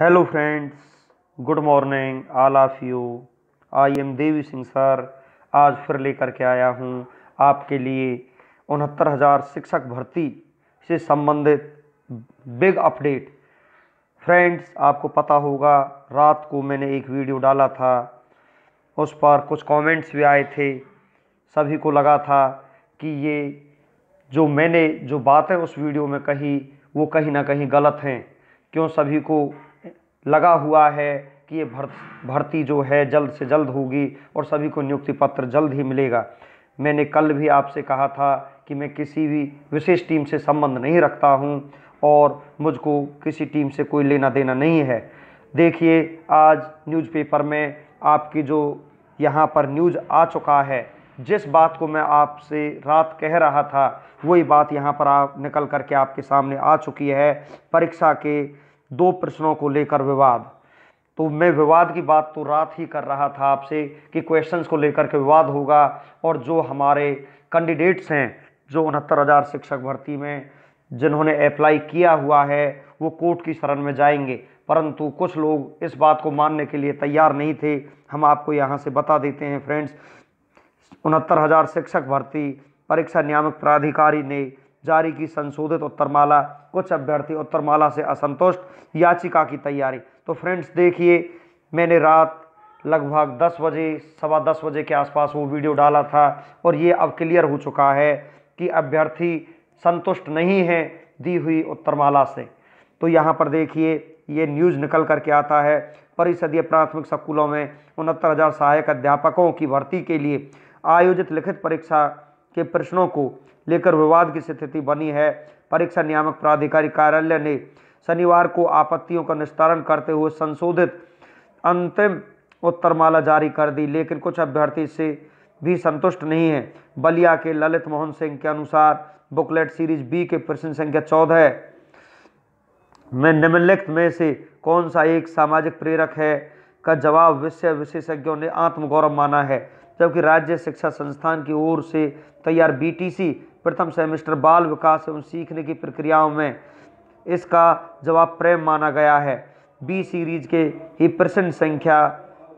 hello friends good morning all of you I am Devi Singh sir आज फिर लेकर के आया हूँ आपके लिए उनहत्तर हज़ार शिक्षक भर्ती से संबंधित बिग अपडेट फ्रेंड्स आपको पता होगा रात को मैंने एक वीडियो डाला था उस पर कुछ कमेंट्स भी आए थे सभी को लगा था कि ये जो मैंने जो बातें उस वीडियो में कही वो कहीं ना कहीं गलत हैं क्यों सभी को लगा हुआ है कि ये भर भर्ती जो है जल्द से जल्द होगी और सभी को नियुक्ति पत्र जल्द ही मिलेगा मैंने कल भी आपसे कहा था कि मैं किसी भी विशेष टीम से संबंध नहीं रखता हूं और मुझको किसी टीम से कोई लेना देना नहीं है देखिए आज न्यूज़पेपर में आपकी जो यहाँ पर न्यूज़ आ चुका है जिस बात को मैं आपसे रात कह रहा था वही बात यहाँ पर आप निकल करके आपके सामने आ चुकी है परीक्षा के दो प्रश्नों को लेकर विवाद तो मैं विवाद की बात तो रात ही कर रहा था आपसे कि क्वेश्चंस को लेकर के विवाद होगा और जो हमारे कैंडिडेट्स हैं जो उनहत्तर हज़ार शिक्षक भर्ती में जिन्होंने अप्लाई किया हुआ है वो कोर्ट की शरण में जाएंगे परंतु कुछ लोग इस बात को मानने के लिए तैयार नहीं थे हम आपको यहाँ से बता देते हैं फ्रेंड्स उनहत्तर हज़ार शिक्षक भर्ती परीक्षा नियामक प्राधिकारी ने जारी की संशोधित उत्तरमाला कुछ अभ्यर्थी उत्तरमाला से असंतुष्ट याचिका की तैयारी तो फ्रेंड्स देखिए मैंने रात लगभग 10 बजे सवा दस बजे के आसपास वो वीडियो डाला था और ये अब क्लियर हो चुका है कि अभ्यर्थी संतुष्ट नहीं है दी हुई उत्तरमाला से तो यहाँ पर देखिए ये न्यूज़ निकल करके आता है परिषदीय प्राथमिक स्कूलों में उनहत्तर हज़ार सहायक अध्यापकों की भर्ती के लिए आयोजित लिखित परीक्षा के प्रश्नों को लेकर विवाद की स्थिति बनी है परीक्षा नियामक प्राधिकारी कार्यालय ने शनिवार को आपत्तियों का निस्तारण करते हुए संशोधित अंतिम उत्तरमाला जारी कर दी लेकिन कुछ अभ्यर्थी से भी संतुष्ट नहीं है बलिया के ललित मोहन सिंह के अनुसार बुकलेट सीरीज बी के प्रश्न संख्या चौदह में निम्नलिखित में से कौन सा एक सामाजिक प्रेरक है का जवाब विषय विशेषज्ञों ने आत्मगौरव माना है जबकि राज्य शिक्षा संस्थान की ओर से तैयार बीटीसी प्रथम सेमेस्टर बाल विकास एवं सीखने की प्रक्रियाओं में इसका जवाब प्रेम माना गया है बी सीरीज के ही प्रश्न संख्या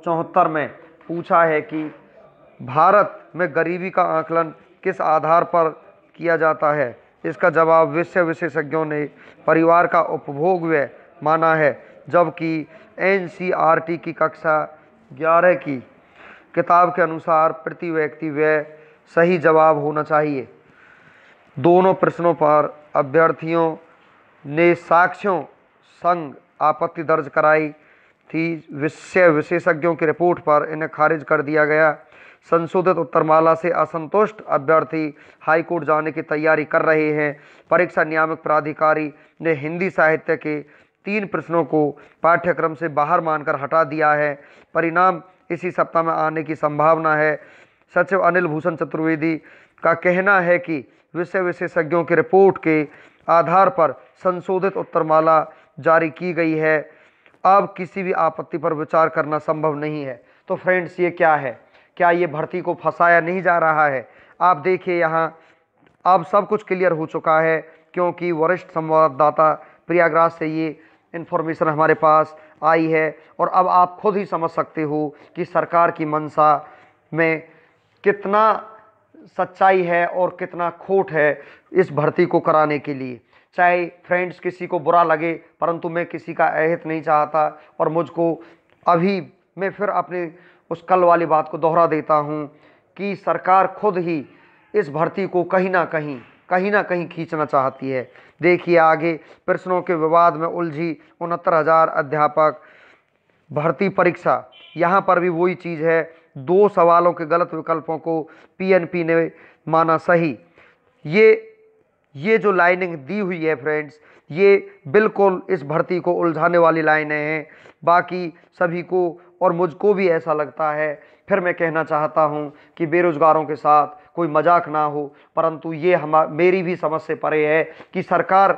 चौहत्तर में पूछा है कि भारत में गरीबी का आकलन किस आधार पर किया जाता है इसका जवाब विश्व विशेषज्ञों ने परिवार का उपभोग व्यय माना है जबकि एनसीईआरटी e की कक्षा 11 की किताब के अनुसार प्रति व्यक्ति व्यय सही जवाब होना चाहिए दोनों प्रश्नों पर अभ्यर्थियों ने साक्ष्यों संग आपत्ति दर्ज कराई थी विषय विशेषज्ञों की रिपोर्ट पर इन्हें खारिज कर दिया गया संशोधित उत्तरमाला से असंतुष्ट अभ्यर्थी हाईकोर्ट जाने की तैयारी कर रहे हैं परीक्षा नियामक प्राधिकारी ने हिंदी साहित्य के तीन प्रश्नों को पाठ्यक्रम से बाहर मानकर हटा दिया है परिणाम इसी सप्ताह में आने की संभावना है सचिव अनिल भूषण चतुर्वेदी का कहना है कि विषय विशेषज्ञों की रिपोर्ट के आधार पर संशोधित उत्तरमाला जारी की गई है अब किसी भी आपत्ति पर विचार करना संभव नहीं है तो फ्रेंड्स ये क्या है क्या ये भर्ती को फंसाया नहीं जा रहा है आप देखिए यहाँ अब सब कुछ क्लियर हो चुका है क्योंकि वरिष्ठ संवाददाता प्रयागराज से ये इन्फॉर्मेशन हमारे पास आई है और अब आप खुद ही समझ सकते हो कि सरकार की मंशा में कितना सच्चाई है और कितना खोट है इस भर्ती को कराने के लिए चाहे फ्रेंड्स किसी को बुरा लगे परंतु मैं किसी का अहित नहीं चाहता और मुझको अभी मैं फिर अपने उस कल वाली बात को दोहरा देता हूँ कि सरकार खुद ही इस भर्ती को कहीं ना कहीं कहीं ना कहीं खींचना चाहती है देखिए आगे प्रश्नों के विवाद में उलझी उनहत्तर हज़ार अध्यापक भर्ती परीक्षा यहाँ पर भी वही चीज़ है दो सवालों के गलत विकल्पों को पीएनपी ने माना सही ये ये जो लाइनिंग दी हुई है फ्रेंड्स ये बिल्कुल इस भर्ती को उलझाने वाली लाइनें हैं बाकी सभी को और मुझको भी ऐसा लगता है फिर मैं कहना चाहता हूँ कि बेरोज़गारों के साथ कोई मजाक ना हो परंतु ये हम मेरी भी समझ से परे है कि सरकार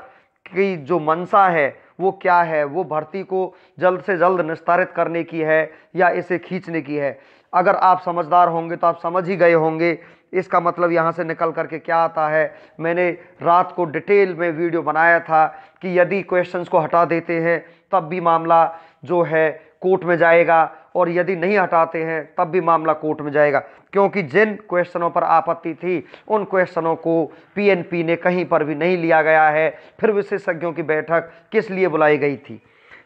की जो मंशा है वो क्या है वो भर्ती को जल्द से जल्द निस्तारित करने की है या इसे खींचने की है अगर आप समझदार होंगे तो आप समझ ही गए होंगे इसका मतलब यहाँ से निकल करके क्या आता है मैंने रात को डिटेल में वीडियो बनाया था कि यदि क्वेश्चंस को हटा देते हैं तब भी मामला जो है कोर्ट में जाएगा और यदि नहीं हटाते हैं तब भी मामला कोर्ट में जाएगा क्योंकि जिन क्वेश्चनों पर आपत्ति थी उन क्वेश्चनों को पीएनपी ने कहीं पर भी नहीं लिया गया है फिर विशेषज्ञों की बैठक किस लिए बुलाई गई थी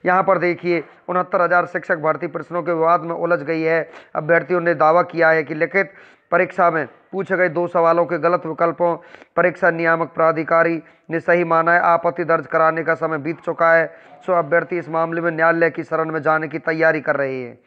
यहाँ पर देखिए उनहत्तर हज़ार शिक्षक भर्ती प्रश्नों के विवाद में उलझ गई है अभ्यर्थियों ने दावा किया है कि लिखित परीक्षा में पूछे गए दो सवालों के गलत विकल्पों परीक्षा नियामक प्राधिकारी ने सही माना है आपत्ति दर्ज कराने का समय बीत चुका है सो अभ्यर्थी इस मामले में न्यायालय की शरण में जाने की तैयारी कर रही है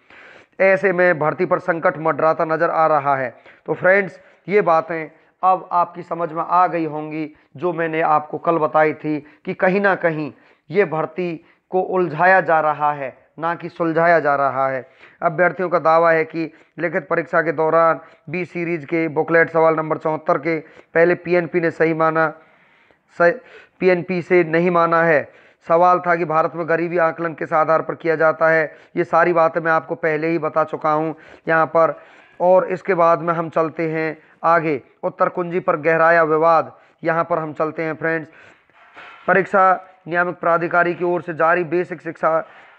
ऐसे में भर्ती पर संकट मडराता नजर आ रहा है तो फ्रेंड्स ये बातें अब आपकी समझ में आ गई होंगी जो मैंने आपको कल बताई थी कि कहीं ना कहीं ये भर्ती को उलझाया जा रहा है ना कि सुलझाया जा रहा है अभ्यर्थियों का दावा है कि लिखित परीक्षा के दौरान बी सीरीज के बुकलेट सवाल नंबर चौहत्तर के पहले पीएनपी ने सही माना पीएनपी से नहीं माना है सवाल था कि भारत में गरीबी आकलन किस आधार पर किया जाता है ये सारी बातें मैं आपको पहले ही बता चुका हूँ यहाँ पर और इसके बाद में हम चलते हैं आगे उत्तर कुंजी पर गहराया विवाद यहाँ पर हम चलते हैं फ्रेंड्स परीक्षा नियामक प्राधिकारी की ओर से जारी बेसिक शिक्षा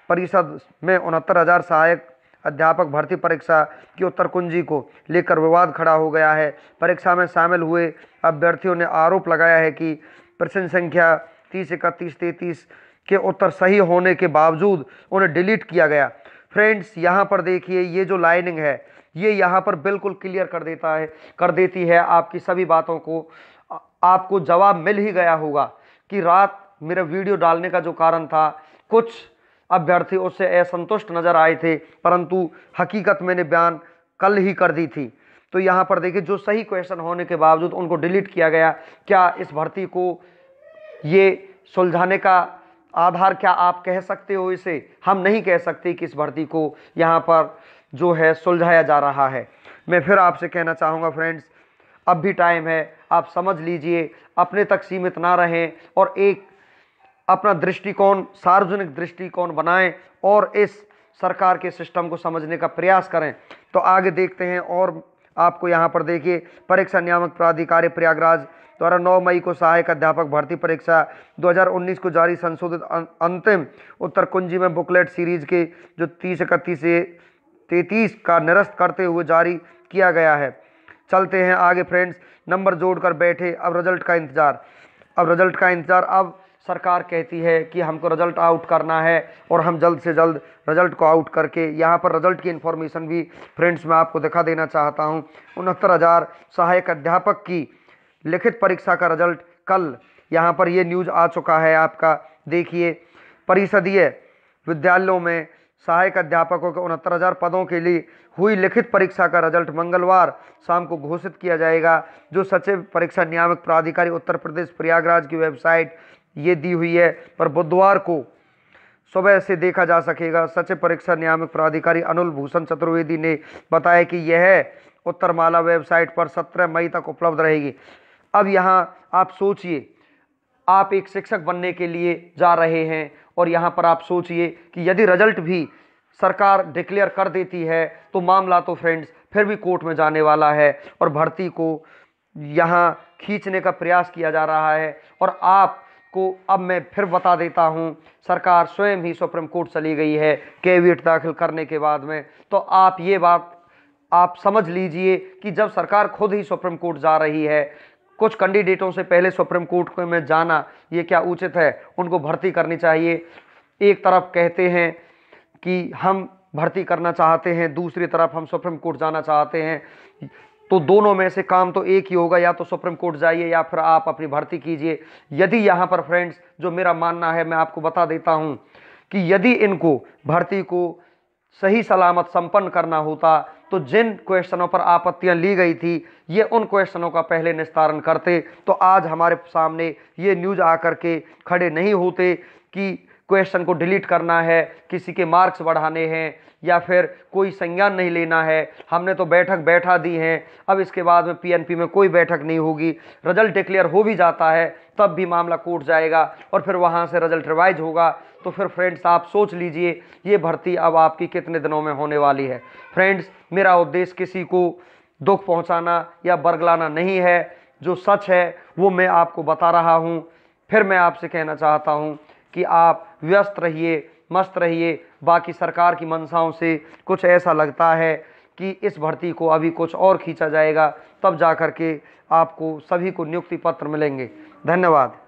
परिषद में उनहत्तर हज़ार सहायक अध्यापक भर्ती परीक्षा की उत्तर कुंजी को लेकर विवाद खड़ा हो गया है परीक्षा में शामिल हुए अभ्यर्थियों ने आरोप लगाया है कि प्रश्न संख्या तीस इकतीस तैंतीस के उत्तर सही होने के बावजूद उन्हें डिलीट किया गया फ्रेंड्स यहाँ पर देखिए ये जो लाइनिंग है ये यहाँ पर बिल्कुल क्लियर कर देता है कर देती है आपकी सभी बातों को आपको जवाब मिल ही गया होगा कि रात मेरा वीडियो डालने का जो कारण था कुछ अभ्यर्थी उससे असंतुष्ट नज़र आए थे परंतु हकीकत मैंने बयान कल ही कर दी थी तो यहाँ पर देखिए जो सही क्वेश्चन होने के बावजूद उनको डिलीट किया गया क्या इस भर्ती को ये सुलझाने का आधार क्या आप कह सकते हो इसे हम नहीं कह सकते कि इस भर्ती को यहाँ पर जो है सुलझाया जा रहा है मैं फिर आपसे कहना चाहूँगा फ्रेंड्स अब भी टाइम है आप समझ लीजिए अपने तक सीमित ना रहें और एक अपना दृष्टिकोण सार्वजनिक दृष्टिकोण बनाएं और इस सरकार के सिस्टम को समझने का प्रयास करें तो आगे देखते हैं और आपको यहाँ पर देखिए परीक्षा नियामक प्राधिकारी प्रयागराज द्वारा 9 मई को सहायक अध्यापक भर्ती परीक्षा 2019 को जारी संशोधित अं-, अंतिम उत्तर कुंजी में बुकलेट सीरीज के जो तीस इकतीस से तैतीस का निरस्त करते हुए जारी किया गया है चलते हैं आगे फ्रेंड्स नंबर जोड़ कर बैठे अब रिजल्ट का इंतज़ार अब रिजल्ट का इंतज़ार अब सरकार कहती है कि हमको रिज़ल्ट आउट करना है और हम जल्द से जल्द रिज़ल्ट को आउट करके यहाँ पर रिज़ल्ट की इन्फॉर्मेशन भी फ्रेंड्स मैं आपको दिखा देना चाहता हूँ उनहत्तर हज़ार सहायक अध्यापक की लिखित परीक्षा का रिज़ल्ट कल यहाँ पर ये न्यूज़ आ चुका है आपका देखिए परिषदीय विद्यालयों में सहायक अध्यापकों के उनहत्तर हज़ार पदों के लिए हुई लिखित परीक्षा का रिजल्ट मंगलवार शाम को घोषित किया जाएगा जो सचिव परीक्षा नियामक प्राधिकारी उत्तर प्रदेश प्रयागराज की वेबसाइट ये दी हुई है पर बुधवार को सुबह से देखा जा सकेगा सचिव परीक्षा नियामक प्राधिकारी अनिल भूषण चतुर्वेदी ने बताया कि यह उत्तरमाला वेबसाइट पर 17 मई तक उपलब्ध रहेगी अब यहाँ आप सोचिए आप एक शिक्षक बनने के लिए जा रहे हैं और यहाँ पर आप सोचिए कि यदि रिजल्ट भी सरकार डिक्लेयर कर देती है तो मामला तो फ्रेंड्स फिर भी कोर्ट में जाने वाला है और भर्ती को यहाँ खींचने का प्रयास किया जा रहा है और आप को अब मैं फिर बता देता हूं सरकार स्वयं ही सुप्रीम कोर्ट चली गई है कैविएट दाखिल करने के बाद में तो आप ये बात आप समझ लीजिए कि जब सरकार खुद ही सुप्रीम कोर्ट जा रही है कुछ कैंडिडेटों से पहले सुप्रीम कोर्ट में जाना ये क्या उचित है उनको भर्ती करनी चाहिए एक तरफ कहते हैं कि हम भर्ती करना चाहते हैं दूसरी तरफ हम सुप्रीम कोर्ट जाना चाहते हैं तो दोनों में से काम तो एक ही होगा या तो सुप्रीम कोर्ट जाइए या फिर आप अपनी भर्ती कीजिए यदि यहाँ पर फ्रेंड्स जो मेरा मानना है मैं आपको बता देता हूँ कि यदि इनको भर्ती को सही सलामत संपन्न करना होता तो जिन क्वेश्चनों पर आपत्तियां ली गई थी ये उन क्वेश्चनों का पहले निस्तारण करते तो आज हमारे सामने ये न्यूज आकर के खड़े नहीं होते कि क्वेश्चन को डिलीट करना है किसी के मार्क्स बढ़ाने हैं या फिर कोई संज्ञान नहीं लेना है हमने तो बैठक बैठा दी है अब इसके बाद में पीएनपी में कोई बैठक नहीं होगी रिजल्ट डिक्लेयर हो भी जाता है तब भी मामला कोर्ट जाएगा और फिर वहाँ से रिजल्ट रिवाइज होगा तो फिर फ्रेंड्स आप सोच लीजिए ये भर्ती अब आपकी कितने दिनों में होने वाली है फ्रेंड्स मेरा उद्देश्य किसी को दुख पहुँचाना या बरगलाना नहीं है जो सच है वो मैं आपको बता रहा हूँ फिर मैं आपसे कहना चाहता हूँ कि आप व्यस्त रहिए मस्त रहिए बाकी सरकार की मंशाओं से कुछ ऐसा लगता है कि इस भर्ती को अभी कुछ और खींचा जाएगा तब जा कर के आपको सभी को नियुक्ति पत्र मिलेंगे धन्यवाद